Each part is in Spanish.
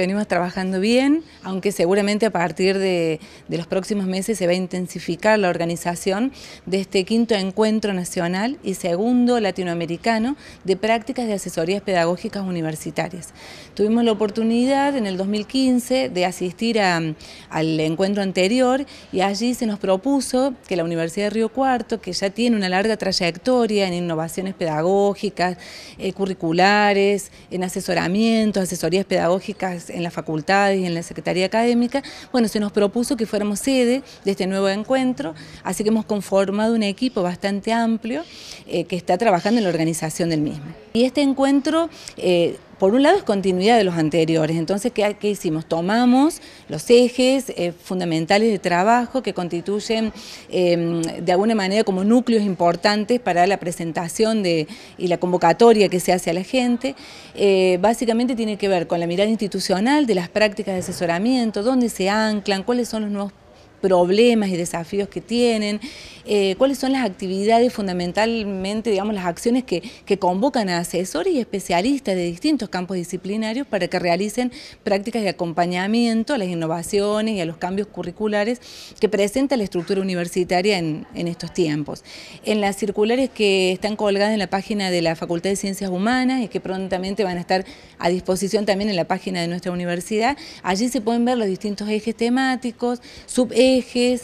venimos trabajando bien, aunque seguramente a partir de, los próximos meses se va a intensificar la organización de este quinto encuentro nacional y segundo latinoamericano de prácticas de asesorías pedagógicas universitarias. Tuvimos la oportunidad en el 2015 de asistir al encuentro anterior y allí se nos propuso que la Universidad de Río Cuarto, que ya tiene una larga trayectoria en innovaciones pedagógicas, eh, curriculares, en asesoramientos, asesorías pedagógicas en las facultades y en la Secretaría Académica, bueno, se nos propuso que fuéramos sede de este nuevo encuentro, así que hemos conformado un equipo bastante amplio eh, que está trabajando en la organización del mismo. Y este encuentro... Eh, por un lado es continuidad de los anteriores, entonces ¿qué, hicimos? Tomamos los ejes eh, fundamentales de trabajo que constituyen em, de alguna manera como núcleos importantes para la presentación de, y la convocatoria que se hace a la gente. Eh, básicamente tiene que ver con la mirada institucional de las prácticas de asesoramiento, dónde se anclan, cuáles son los nuevos problemas y desafíos que tienen, eh, cuáles son las actividades fundamentalmente, digamos, las acciones que, convocan a asesores y especialistas de distintos campos disciplinarios para que realicen prácticas de acompañamiento a las innovaciones y a los cambios curriculares que presenta la estructura universitaria en, estos tiempos. En las circulares que están colgadas en la página de la Facultad de Ciencias Humanas y que prontamente van a estar a disposición también en la página de nuestra universidad, allí se pueden ver los distintos ejes temáticos, sub subejes,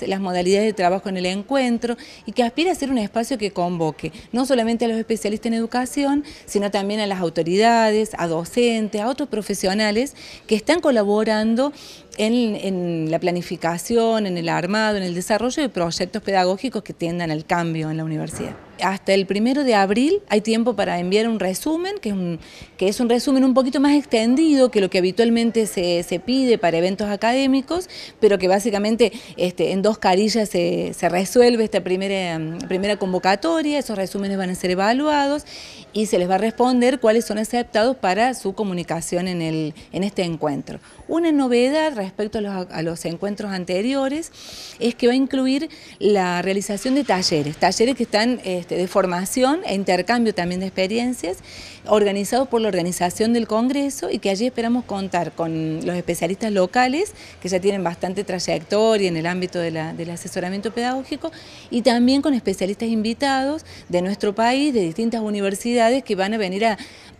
las modalidades de trabajo en el encuentro y que aspira a ser un espacio que convoque no solamente a los especialistas en educación, sino también a las autoridades, a docentes, a otros profesionales que están colaborando en, la planificación, en el armado, en el desarrollo de proyectos pedagógicos que tiendan al cambio en la universidad hasta el primero de abril hay tiempo para enviar un resumen, que es un, que es un resumen un poquito más extendido que lo que habitualmente se, pide para eventos académicos, pero que básicamente este, en dos carillas se, se resuelve esta primera, primera convocatoria, esos resúmenes van a ser evaluados y se les va a responder cuáles son aceptados para su comunicación en, el, en este encuentro. Una novedad respecto a los, encuentros anteriores es que va a incluir la realización de talleres, talleres que están este, de formación e intercambio también de experiencias, organizados por la organización del Congreso y que allí esperamos contar con los especialistas locales que ya tienen bastante trayectoria en el ámbito del asesoramiento pedagógico y también con especialistas invitados de nuestro país, de distintas universidades que van a venir a,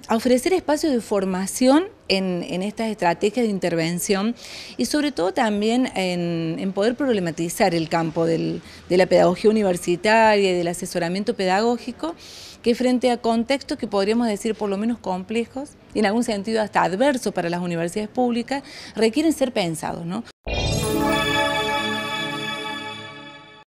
ofrecer espacios de formación en, estas estrategias de intervención y sobre todo también en, poder problematizar el campo de la pedagogía universitaria y del asesoramiento pedagógico que frente a contextos que podríamos decir por lo menos complejos y en algún sentido hasta adversos para las universidades públicas, requieren ser pensados. ¿no?